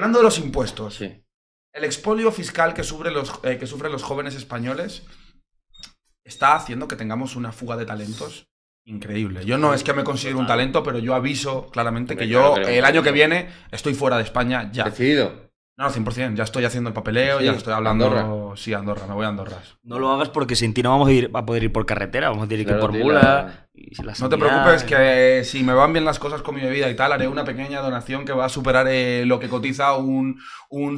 Hablando de los impuestos, el expolio fiscal que, sufren los, eh, que sufren los jóvenes españoles está haciendo que tengamos una fuga de talentos increíble. Yo no es que me considero un talento, pero yo aviso claramente que yo el año que viene estoy fuera de España ya. Decidido. No, 100%. Ya estoy haciendo el papeleo, ya estoy hablando. si Andorra, me voy a Andorra. No lo hagas porque sin ti no vamos a, poder ir por carretera, vamos a tener que ir por mula. no te preocupes, que eh, si me van bien las cosas con mi bebida y tal, haré una pequeña donación que va a superar eh, lo que cotiza un,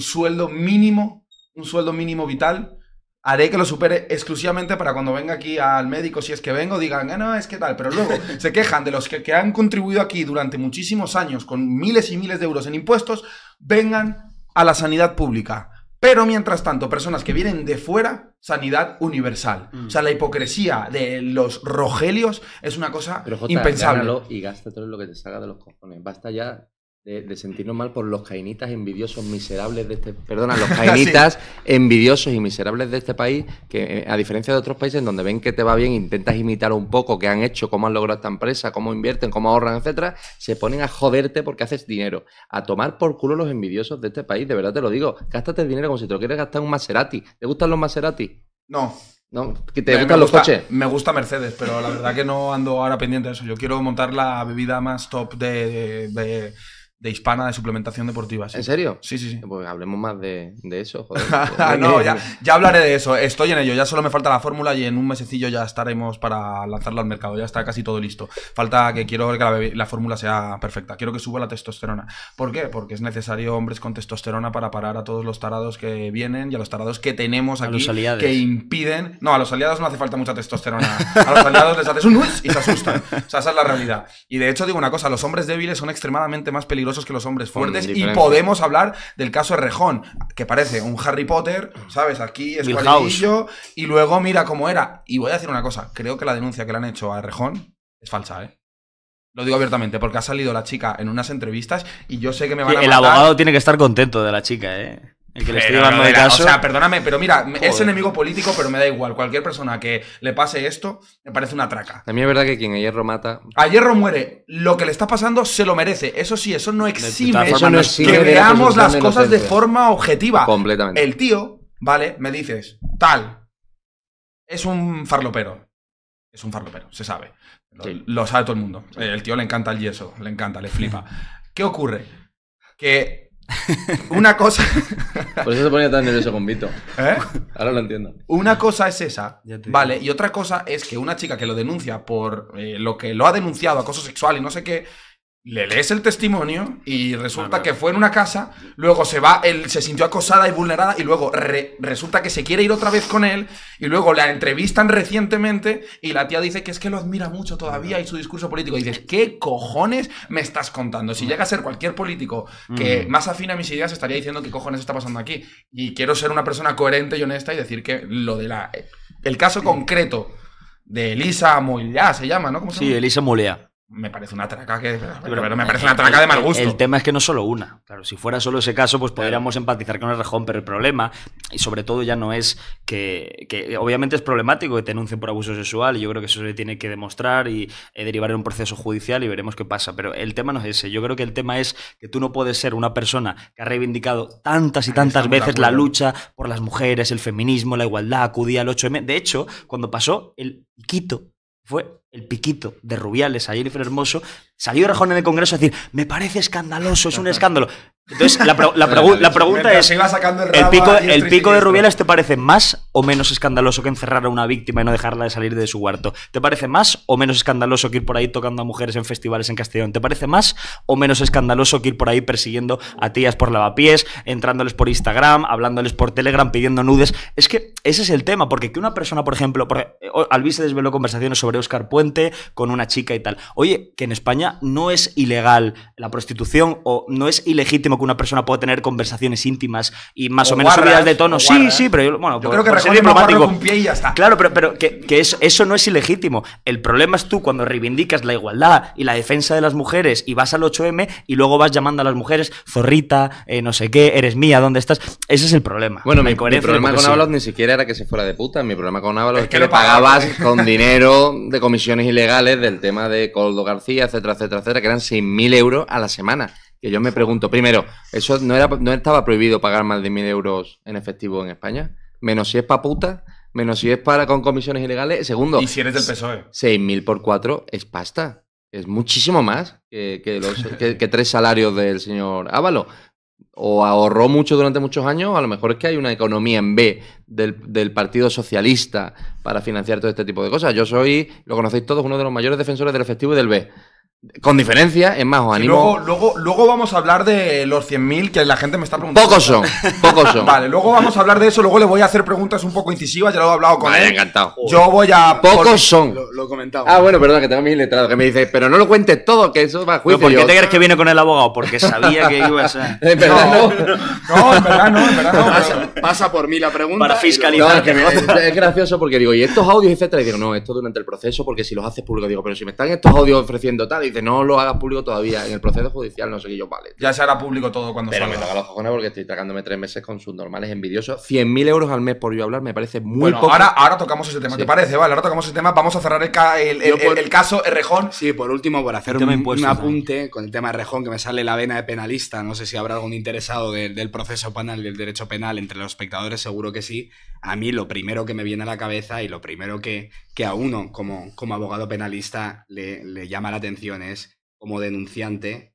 sueldo mínimo, un sueldo mínimo vital haré que lo supere exclusivamente para cuando venga aquí al médico, si es que vengo, digan, ah, no, es que tal. Pero luego se quejan de los que, han contribuido aquí durante muchísimos años con miles y miles de euros en impuestos, vengan a la sanidad pública. Pero mientras tanto, personas que vienen de fuera, sanidad universal. Mm. O sea, la hipocresía de los rogelios es una cosa impensable. Y gasta todo lo que te salga de los cojones. Basta ya de, sentirnos mal por los cainitas envidiosos miserables de este perdona los cainitas envidiosos y miserables de este país que eh, a diferencia de otros países donde ven que te va bien intentas imitar un poco qué han hecho cómo han logrado esta empresa cómo invierten cómo ahorran etcétera se ponen a joderte porque haces dinero a tomar por culo los envidiosos de este país de verdad te lo digo gástate el dinero como si te lo quieres gastar en un Maserati te gustan los Maserati no no, que te gustan los coches. Me gusta Mercedes, pero la verdad que no ando ahora pendiente de eso. Yo quiero montar la bebida más top de de hispana de suplementación deportiva. ¿En serio? Sí, sí, sí. Pues hablemos más de, eso. Joder. no, ya, ya, hablaré de eso. Estoy en ello. Ya solo me falta la fórmula y en un mesecillo ya estaremos para lanzarla al mercado. Ya está casi todo listo. Falta que quiero que la, fórmula sea perfecta. Quiero que suba la testosterona. ¿Por qué? Porque es necesario hombres con testosterona para parar a todos los tarados que vienen y a los tarados que tenemos aquí que impiden. No, a los aliados no hace falta mucha testosterona. A los aliados les haces un luz. y se asustan. O sea, esa es la realidad. Y de hecho digo una cosa, los hombres débiles son extremadamente más peligrosos que los hombres fuertes. Y podemos hablar del caso de Rejón, que parece un Harry Potter, ¿sabes? Aquí es y luego mira cómo era. Y voy a decir una cosa, creo que la denuncia que le han hecho a Rejón es falsa, ¿eh? Lo digo abiertamente, porque ha salido la chica en unas entrevistas y yo sé que me van a. El abogado tiene que estar contento de la chica, ¿eh? El que le estoy de caso. O sea, perdóname, pero mira, es enemigo político, pero me da igual. Cualquier persona que le pase esto, me parece una traca. A mí es verdad que quien a hierro mata. A hierro muere. Lo que le está pasando se lo merece. Eso sí, eso no exime, que veamos las cosas de forma objetiva. Completamente. El tío, ¿vale? Me dices, tal. Es un farlopero. Es un farlopero, se sabe. lo sabe todo el mundo. El tío le encanta el yeso, le encanta, le flipa. ¿Qué ocurre? Que Una cosa. Por eso se ponía tan nervioso con Vito. ¿Eh? Ahora lo entiendo. Una cosa es esa, ¿vale? Y otra cosa es que una chica que lo denuncia por eh, lo que lo ha denunciado, acoso sexual y no sé qué, le lees el testimonio y resulta ah, que fue en una casa, luego se va, él se sintió acosada y vulnerada y luego resulta que se quiere ir otra vez con él y luego la entrevistan recientemente y la tía dice que es que lo admira mucho todavía y su discurso político. Y dices, ¿qué cojones me estás contando? Si mm. llega a ser cualquier político que mm. más afina mis ideas estaría diciendo qué cojones está pasando aquí. Y quiero ser una persona coherente y honesta y decir que lo de la... El caso concreto de Elisa Mulea, se llama, ¿no? Sí, Elisa Mulea me parece una traca que me parece una traca de mal gusto. El, tema es que no solo una. Claro, si fuera solo ese caso, pues podríamos empatizar con el rejón, pero el problema, y sobre todo ya no es que, obviamente es problemático que te denuncien por abuso sexual, y yo creo que eso se tiene que demostrar y eh, derivar en un proceso judicial y veremos qué pasa. Pero el tema no es ese. Yo creo que el tema es que tú no puedes ser una persona que ha reivindicado tantas y tantas veces la lucha por las mujeres, el feminismo, la igualdad, acudía al 8M. De hecho, cuando pasó el Quito, fue el piquito de Rubiales a Jennifer Hermoso, salió Rajón en el Congreso a decir, me parece escandaloso, es un escándalo. Entonces, la, pregunta es, el, pico, el pico de Rubiales te parece más o menos escandaloso que encerrar a una víctima y no dejarla de salir de su cuarto? ¿Te parece más o menos escandaloso que ir por ahí tocando a mujeres en festivales en Castellón? ¿Te parece más o menos escandaloso que ir por ahí persiguiendo a tías por lavapiés, entrándoles por Instagram, hablándoles por Telegram, pidiendo nudes? Es que ese es el tema, porque que una persona, por ejemplo, eh, al se desveló conversaciones sobre Oscar Puede con una chica y tal. Oye, que en España no es ilegal la prostitución o no es ilegítimo que una persona pueda tener conversaciones íntimas y más o, menos subidas de tono. Sí, sí, pero yo, bueno, creo que es ser diplomático. Un pie y ya está. Claro, pero, pero que, eso, no es ilegítimo. El problema es tú cuando reivindicas la igualdad y la defensa de las mujeres y vas al 8M y luego vas llamando a las mujeres zorrita, eh, no sé qué, eres mía, ¿dónde estás? Ese es el problema. Bueno, mi, problema con Ábalos ni siquiera era que se fuera de puta. Mi problema con Ábalos es que le pagabas con dinero de comisión ilegales del tema de Coldo García, etcétera, etcétera, etcétera, que eran 6.000 euros a la semana. Que yo me pregunto, primero, ¿eso no, era, no estaba prohibido pagar más de 1.000 euros en efectivo en España? Menos si es pa' puta, menos si es para con comisiones ilegales. Segundo, y si 6.000 e. por 4 es pasta. Es muchísimo más que, los, que tres salarios del señor Ávalo o ahorró mucho durante muchos años, a lo mejor es que hay una economía en B del, Partido Socialista para financiar todo este tipo de cosas. Yo soy, lo conocéis todos, uno de los mayores defensores del efectivo y del B. Con diferencia, es más, os animo. Luego, luego, luego, vamos a hablar de los 100.000 que la gente me está preguntando. Pocos son, pocos son. Vale, luego vamos a hablar de eso, luego le voy a hacer preguntas un poco incisivas, ya lo he hablado con vale, él. encantado. Yo voy a... Pocos son. Lo, he comentado Ah, bueno, perdón, que tengo mis letrados que me dice, pero no lo cuentes todo, que eso va a juicio. No, ¿Por qué te crees ah". que viene con el abogado? Porque sabía que iba a ser... no? No, no en verdad no, en verdad no. Pasa, por mí la pregunta. Para fiscalizar. es, es, gracioso porque digo, ¿y estos audios, etcétera? Y digo, no, esto durante el proceso, porque si los haces público, digo, pero si me están estos audios ofreciendo tal no lo haga público todavía, en el proceso judicial no sé qué yo, vale. Ya se hará público todo cuando Pero salga. me toca los cojones porque estoy tragándome tres meses con sus normales envidiosos. 100.000 euros al mes por yo hablar me parece muy bueno, Ahora, ahora tocamos ese tema, ¿te parece? Vale, ahora tocamos ese tema, vamos a cerrar el, caso rejón Sí, por último, por hacer un, apunte con el tema rejón que me sale la vena de penalista, no sé si habrá algún interesado del proceso penal, y del derecho penal entre los espectadores, seguro que sí a mí lo primero que me viene a la cabeza y lo primero que, a uno como, abogado penalista le, le llama la atención es, como denunciante,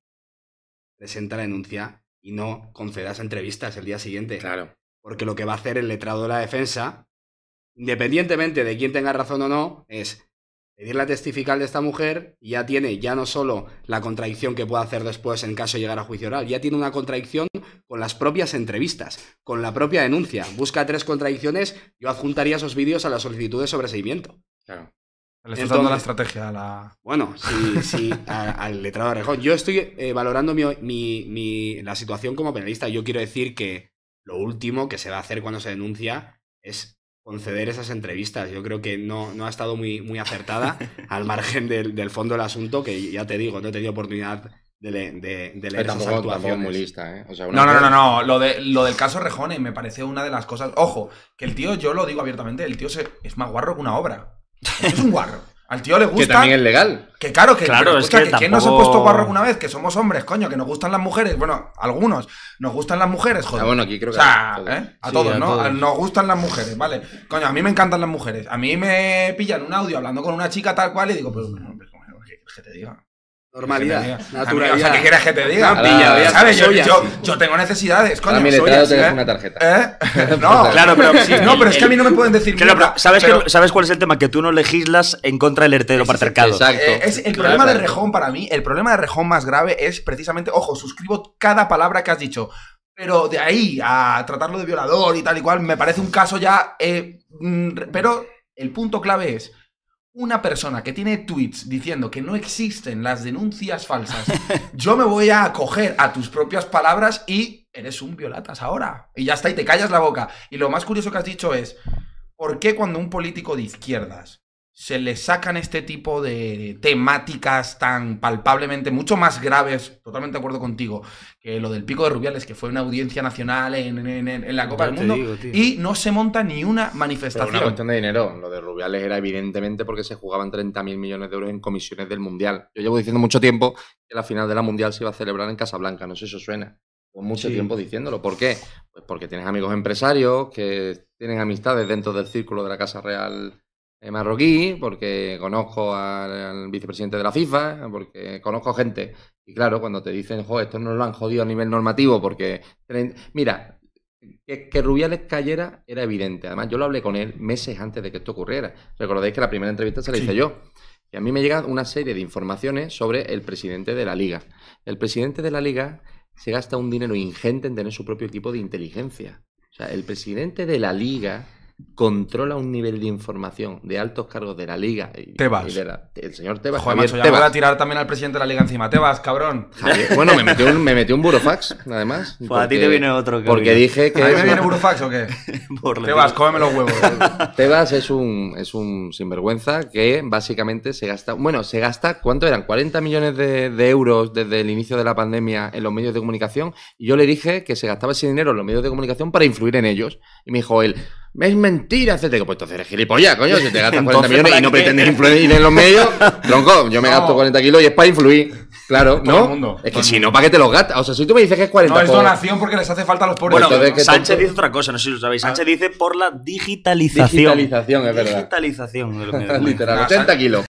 presenta la denuncia y no concedas entrevistas el día siguiente. Claro. Porque lo que va a hacer el letrado de la defensa, independientemente de quién tenga razón o no, es Pedir la testifical de esta mujer ya tiene ya no solo la contradicción que pueda hacer después en caso de llegar a juicio oral, ya tiene una contradicción con las propias entrevistas, con la propia denuncia. Busca tres contradicciones, yo adjuntaría esos vídeos a la solicitud de sobreseimiento. Claro. Le estás dando la estrategia a la. Bueno, sí, sí, al letrado de Rejón. Yo estoy eh, valorando la situación como penalista. Yo quiero decir que lo último que se va a hacer cuando se denuncia es conceder esas entrevistas. Yo creo que no, no ha estado muy, muy acertada al margen del, fondo del asunto, que ya te digo, no he tenido oportunidad de, de, leer esas ¿eh? no, no, no, no, Lo, de, lo del caso Rejone me parece una de las cosas... Ojo, que el tío, yo lo digo abiertamente, el tío se, es más guarro que una obra. es un guarro. Al tío le gusta. Que también es legal. Que claro, que, claro, es que, que nos ha puesto barro alguna vez? Que somos hombres, coño, que nos gustan las mujeres. Bueno, algunos. Nos gustan las mujeres, ah, joder. bueno, aquí creo que. O a, todos, ¿eh? ¿no? Nos gustan las mujeres, vale. Coño, a mí me encantan las mujeres. A mí me pillan un audio hablando con una chica tal cual y digo, pues, que te digo? Normalidad, naturalidad. o sea, ¿qué quieres que te diga? Yo, tengo necesidades, A mi letrado ¿eh? una tarjeta. ¿Eh? No, claro, pero No, pero es que a mí no me pueden decir ¿sabes, ¿Sabes cuál es el tema? Que tú no legislas en contra del hertero patriarcado. Exacto. Eh, es el problema de Rejón para mí, el problema de Rejón más grave es precisamente, ojo, suscribo cada palabra que has dicho, pero de ahí a tratarlo de violador y tal y cual, me parece un caso ya... Mm, pero el punto clave es una persona que tiene tweets diciendo que no existen las denuncias falsas, yo me voy a acoger a tus propias palabras y eres un violatas ahora. Y ya está, y te callas la boca. Y lo más curioso que has dicho es, ¿por qué cuando un político de izquierdas se le sacan este tipo de temáticas tan palpablemente mucho más graves, totalmente de acuerdo contigo, que lo del pico de Rubiales, que fue una audiencia nacional en, la Copa del Mundo, y no se monta ni una manifestación. Pero una cuestión de dinero, lo de Rubiales era evidentemente porque se jugaban 30.000 millones de euros en comisiones del Mundial. Yo llevo diciendo mucho tiempo que la final de la Mundial se iba a celebrar en Casablanca, no sé si eso suena. Con mucho tiempo diciéndolo. ¿Por qué? Pues porque tienes amigos empresarios que tienen amistades dentro del círculo de la Casa Real eh, marroquí, porque conozco al, vicepresidente de la FIFA, porque conozco gente. Y claro, cuando te dicen, ¡Joder! esto no lo han jodido a nivel normativo, porque. Mira, que, Rubiales cayera era evidente. Además, yo lo hablé con él meses antes de que esto ocurriera. Recordáis que la primera entrevista se la hice yo. Y a mí me llega una serie de informaciones sobre el presidente de la liga. El presidente de la liga se gasta un dinero ingente en tener su propio equipo de inteligencia. O sea, el presidente de la liga controla un nivel de información de altos cargos de la liga. Y, Tebas. el señor Tebas. Te a tirar también al presidente de la liga encima. Tebas, cabrón. bueno, me metió un, burofax, además. Pues a ti te viene otro. Que porque dije que... ¿A mí me viene burofax o qué? Tebas, cómeme los huevos. Tebas es un, sinvergüenza que básicamente se gasta... Bueno, se gasta... ¿Cuánto eran? 40 millones de, de euros desde el inicio de la pandemia en los medios de comunicación. Y yo le dije que se gastaba ese dinero en los medios de comunicación para influir en ellos. Y me dijo él... Es mentira, etcétera. Pues entonces eres gilipollas, coño. Si te gastas 40 millones y no pretendes influir en los medios, tronco, yo me gasto 40 kilos y es para influir. Claro, ¿no? Es que si no, ¿para qué te los gastas? O sea, si tú me dices que es 40 No, es donación porque les hace falta a los pobres. Bueno, Sánchez dice otra cosa, no sé si lo sabéis. Sánchez ah. dice por la digitalización. Digitalización, es verdad. Digitalización. lo Literal, 80 kilos.